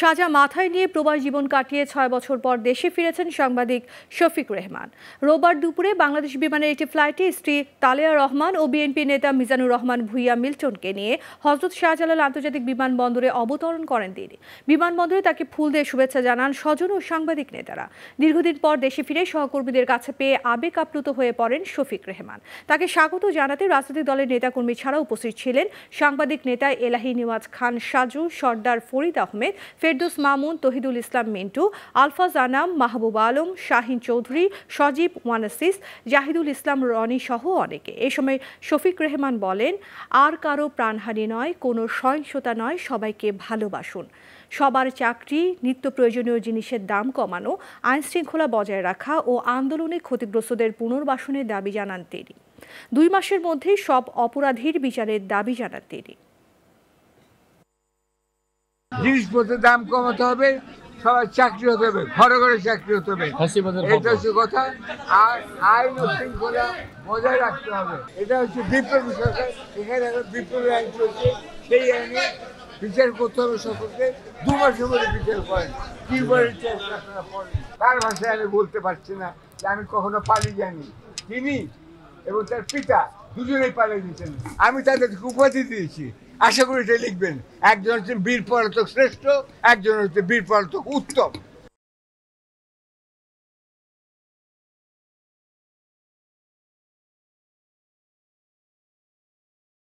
সাজা মাথায় নিয়ে প্রবাস জীবন কাটিয়ে ছয় বছর পর দেশে ফিরেছেন সাংবাদিক শফিক রহমান রোববার দুপুরে বাংলাদেশ বিমানের একটি ফ্লাইটে স্ত্রী তালেয়া রহমান ও বিএনপি নেতা মিজানুর রহমান ভুইয়া মিল্টনকে নিয়ে হজরত শাহজালাল আন্তর্জাতিক বিমানবন্দরে অবতরণ করেন তিনি বিমানবন্দরে তাকে ফুল দিয়ে শুভেচ্ছা জানান স্বজন ও সাংবাদিক নেতারা দীর্ঘদিন পর দেশে ফিরে সহকর্মীদের কাছে পেয়ে আবেগ আপ্লুত হয়ে পড়েন শফিক রহমান তাকে স্বাগত জানাতে রাজনৈতিক দলের নেতাকর্মী ছাড়া উপস্থিত ছিলেন সাংবাদিক নেতা এলাহি নিওয়াজ খান সাজু সর্দার ফরিদ আহমেদ ফেরদুস মামুন তহিদুল ইসলাম মিন্টু আলফাজ আনাম মাহবুব আলম শাহিন চৌধুরী সজীব ওয়ানাসিস জাহিদুল ইসলাম রনি সহ অনেকে এ সময় শফিক রহমান বলেন আর কারো প্রাণহানি নয় কোনো সহিংসতা নয় সবাইকে ভালোবাসুন সবার চাকরি নিত্য প্রয়োজনীয় জিনিসের দাম কমানো আইনশৃঙ্খলা বজায় রাখা ও আন্দোলনে ক্ষতিগ্রস্তদের পুনর্বাসনের দাবি জানান তিনি দুই মাসের মধ্যে সব অপরাধীর বিচারের দাবি জানান তিনি জিনিসপত্রের দাম কমাতে হবে সবার চাকরি হতে হবে ঘরে ঘরে চাকরি হতে হবে এটা হচ্ছে কথা আর আইন ও শৃঙ্খলা বজায় রাখতে হবে এটা হচ্ছে বিপ্লবী সরকার এখানে এখন বিপ্লবী আইন চলছে সেই আইনে বিচার করতে হবে সকলকে দু মাসের মধ্যে বিচার করেন কি বলে তার ভাষায় আমি বলতে পারছি না যে আমি কখনো পালি জানি তিনি এবং তার পিতা দুজনেই পালিয়ে দিয়েছেন আমি তাদেরকে উপাধি দিয়েছি আশা করি এটা লিখবেন একজন হচ্ছে বীর পলাতক শ্রেষ্ঠ একজন হচ্ছে বীর পলাতক উত্তম